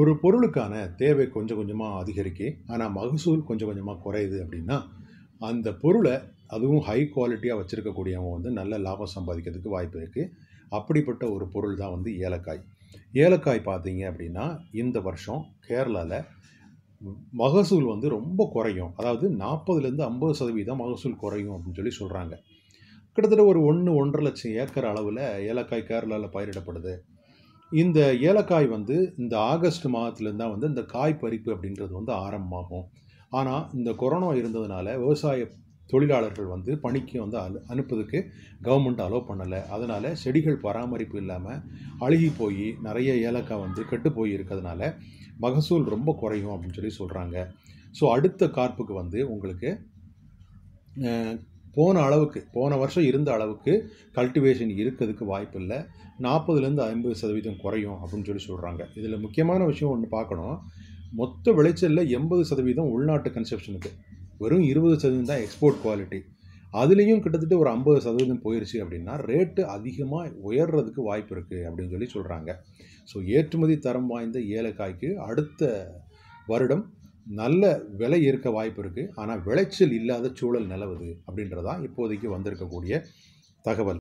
ஒரு பொருளுக்கான தேவை கொஞ்சம் கொஞ்சமாக அதிகரிக்கு ஆனால் மகசூல் கொஞ்சம் கொஞ்சமாக குறையுது அப்படின்னா அந்த பொருளை அதுவும் ஹை குவாலிட்டியாக வச்சுருக்கக்கூடியவங்க வந்து நல்ல லாபம் சம்பாதிக்கிறதுக்கு வாய்ப்பு இருக்குது அப்படிப்பட்ட ஒரு பொருள் தான் வந்து ஏலக்காய் ஏலக்காய் பார்த்தீங்க அப்படின்னா இந்த வருஷம் கேரளாவில் மகசூல் வந்து ரொம்ப குறையும் அதாவது நாற்பதுலேருந்து ஐம்பது சதவீதம் மகசூல் குறையும் அப்படின்னு சொல்லி சொல்கிறாங்க கிட்டத்தட்ட ஒரு ஒன்று ஒன்றரை லட்சம் ஏக்கர் அளவில் ஏலக்காய் கேரளாவில் பயிரிடப்படுது இந்த ஏலக்காய் வந்து இந்த ஆகஸ்ட் மாதத்துலேருந்து தான் வந்து இந்த காய் பறிப்பு அப்படின்றது வந்து ஆரம்பமாகும் ஆனால் இந்த கொரோனா இருந்ததுனால விவசாய தொழிலாளர்கள் வந்து பணிக்கு வந்து அனு அனுப்புவதுக்கு கவர்மெண்ட் அலோவ் பண்ணலை அதனால் செடிகள் பராமரிப்பு இல்லாமல் அழுகி போய் நிறைய ஏலக்காய் வந்து கெட்டு போய் இருக்கிறதுனால மகசூல் ரொம்ப குறையும் அப்படின்னு சொல்லி சொல்கிறாங்க ஸோ அடுத்த காற்புக்கு வந்து உங்களுக்கு போன அளவுக்கு போன வருஷம் இருந்த அளவுக்கு கல்டிவேஷன் இருக்கிறதுக்கு வாய்ப்பு இல்லை நாற்பதுலேருந்து ஐம்பது சதவீதம் குறையும் அப்படின்னு சொல்லி சொல்கிறாங்க இதில் முக்கியமான விஷயம் ஒன்று பார்க்கணும் மொத்த விளைச்சலில் எண்பது சதவீதம் உள்நாட்டு கன்செப்ஷனுக்கு வெறும் இருபது சதவீதம் தான் எக்ஸ்போர்ட் குவாலிட்டி அதுலேயும் கிட்டத்தட்ட ஒரு ஐம்பது சதவீதம் போயிடுச்சு அப்படின்னா ரேட்டு அதிகமாக உயர்றதுக்கு வாய்ப்பு இருக்குது அப்படின்னு சொல்லி சொல்கிறாங்க ஸோ ஏற்றுமதி தரம் வாய்ந்த ஏலக்காய்க்கு அடுத்த வருடம் நல்ல விலை இருக்க வாய்ப்பு இருக்குது ஆனால் விளைச்சல் இல்லாத சூழல் நிலவுது அப்படின்றதான் இப்போதைக்கு வந்திருக்கக்கூடிய தகவல்